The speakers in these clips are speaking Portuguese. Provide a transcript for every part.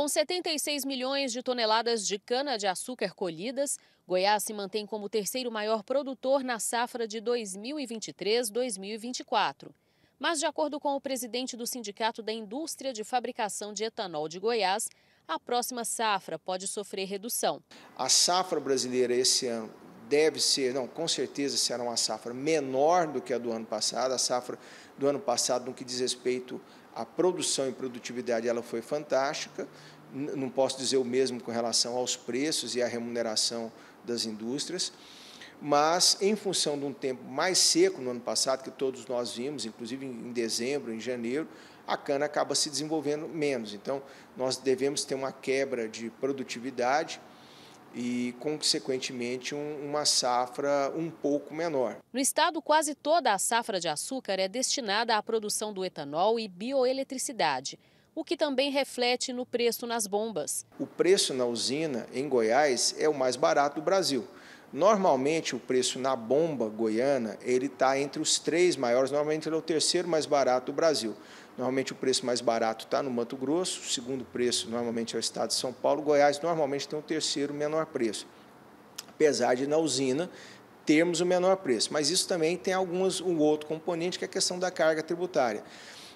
Com 76 milhões de toneladas de cana-de-açúcar colhidas, Goiás se mantém como o terceiro maior produtor na safra de 2023-2024. Mas, de acordo com o presidente do Sindicato da Indústria de Fabricação de Etanol de Goiás, a próxima safra pode sofrer redução. A safra brasileira esse ano deve ser, não, com certeza será uma safra menor do que a do ano passado. A safra do ano passado, no que diz respeito a produção e produtividade ela foi fantástica. Não posso dizer o mesmo com relação aos preços e à remuneração das indústrias, mas em função de um tempo mais seco no ano passado, que todos nós vimos, inclusive em dezembro, em janeiro, a cana acaba se desenvolvendo menos. Então, nós devemos ter uma quebra de produtividade e, consequentemente, um, uma safra um pouco menor. No estado, quase toda a safra de açúcar é destinada à produção do etanol e bioeletricidade, o que também reflete no preço nas bombas. O preço na usina, em Goiás, é o mais barato do Brasil. Normalmente o preço na bomba goiana ele está entre os três maiores. Normalmente ele é o terceiro mais barato do Brasil. Normalmente o preço mais barato está no Mato Grosso, o segundo preço normalmente é o estado de São Paulo. Goiás normalmente tem o terceiro menor preço, apesar de na usina termos o menor preço. Mas isso também tem algumas um outro componente que é a questão da carga tributária.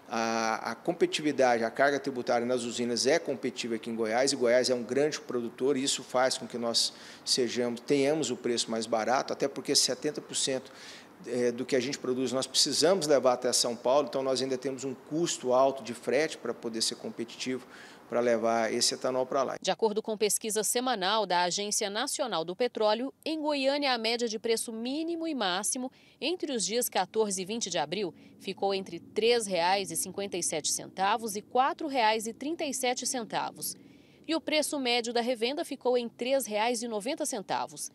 A, a, competitividade, a carga tributária nas usinas é competitiva aqui em Goiás e Goiás é um grande produtor e isso faz com que nós sejamos, tenhamos o preço mais barato, até porque 70% é, do que a gente produz, nós precisamos levar até São Paulo, então nós ainda temos um custo alto de frete para poder ser competitivo para levar esse etanol para lá. De acordo com pesquisa semanal da Agência Nacional do Petróleo, em Goiânia a média de preço mínimo e máximo entre os dias 14 e 20 de abril ficou entre R$ 3,57 e R$ 4,37. E o preço médio da revenda ficou em R$ 3,90.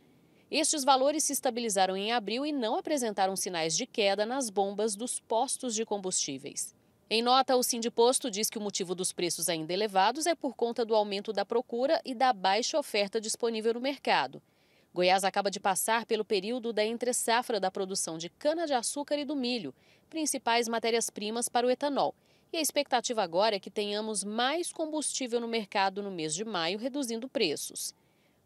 Estes valores se estabilizaram em abril e não apresentaram sinais de queda nas bombas dos postos de combustíveis. Em nota, o Sindiposto diz que o motivo dos preços ainda elevados é por conta do aumento da procura e da baixa oferta disponível no mercado. Goiás acaba de passar pelo período da entre-safra da produção de cana-de-açúcar e do milho, principais matérias-primas para o etanol. E a expectativa agora é que tenhamos mais combustível no mercado no mês de maio, reduzindo preços.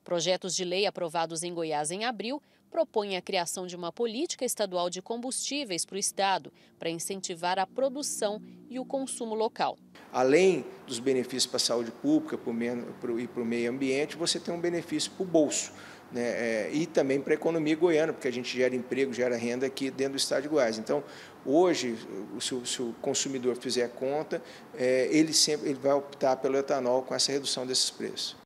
Projetos de lei aprovados em Goiás em abril propõem a criação de uma política estadual de combustíveis para o Estado, para incentivar a produção e o consumo local. Além dos benefícios para a saúde pública e para o meio ambiente, você tem um benefício para o bolso. Né, é, e também para a economia goiana, porque a gente gera emprego, gera renda aqui dentro do estado de Goiás. Então, hoje, se o, se o consumidor fizer conta, é, ele sempre ele vai optar pelo etanol com essa redução desses preços.